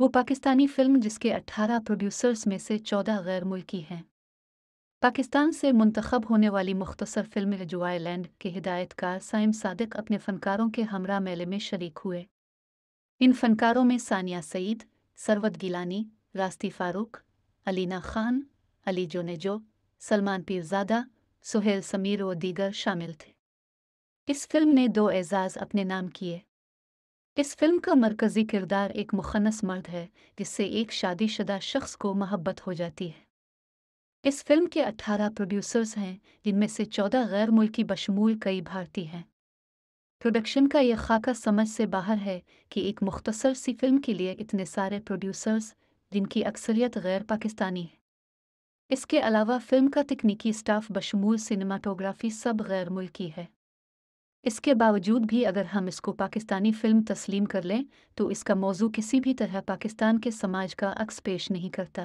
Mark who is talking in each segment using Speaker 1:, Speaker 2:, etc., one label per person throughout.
Speaker 1: वो पाकिस्तानी फिल्म जिसके 18 प्रोड्यूसर्स में से 14 गैर मुल्की हैं पाकिस्तान से मुंतखब होने वाली मुख्तसर फिल्म जुआलैंड के हिदायतकार साइम सादिक अपने फनकारों के हमरा मेले में शरीक हुए इन फनकारों में सानिया सईद सरवत गिलानी रास्ती फारूक अलीना खान अली जोनेजो सलमान पीरजादा सुहेल समीर और दीगर शामिल थे इस फिल्म ने दो एजाज अपने नाम किए इस फिल्म का मरकजी किरदार एक मुखनस मर्द है जिससे एक शादीशुदा शख्स को मोहब्बत हो जाती है इस फिल्म के 18 प्रोड्यूसर्स हैं जिनमें से 14 गैर मुल्की बशमूल कई भारतीय हैं प्रोडक्शन का यह खाका समझ से बाहर है कि एक मुख्तसर सी फिल्म के लिए इतने सारे प्रोड्यूसर्स जिनकी अक्सरियत गैर पाकिस्तानी है इसके अलावा फिल्म का तकनीकी स्टाफ बशमूल सिनेमाटोग्राफी सब गैर मुल्की है इसके बावजूद भी अगर हम इसको पाकिस्तानी फिल्म तस्लीम कर लें तो इसका मौजू किसी भी तरह पाकिस्तान के समाज का अक्स पेश नहीं करता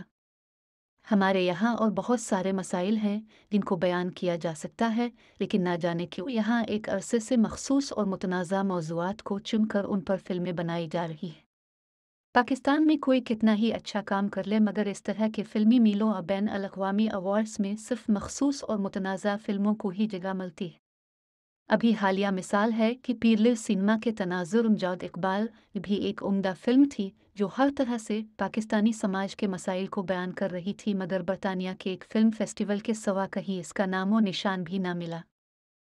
Speaker 1: हमारे यहाँ और बहुत सारे मसाइल हैं जिनको बयान किया जा सकता है लेकिन ना जाने क्यों यहाँ एक अरसे से मखसूस और मुतनाज़ा मौजूद को चुनकर उन पर फिल्में बनाई जा रही हैं पाकिस्तान में कोई कितना ही अच्छा काम कर ले मगर इस तरह के फिल्मी मीलों और बैन अवी अवार्ड्स में सिर्फ मखसूस और मुतनाज़ा फिल्मों को ही जगह मिलती है अभी हालिया मिसाल है कि पीरल सिनेमा के तनाजुर उमजाद इकबाल भी एक उम्दा फिल्म थी जो हर तरह से पाकिस्तानी समाज के मसाइल को बयान कर रही थी मगर बरतानिया के एक फिल्म फेस्टिवल के सवा कहीं इसका नामो निशान भी ना मिला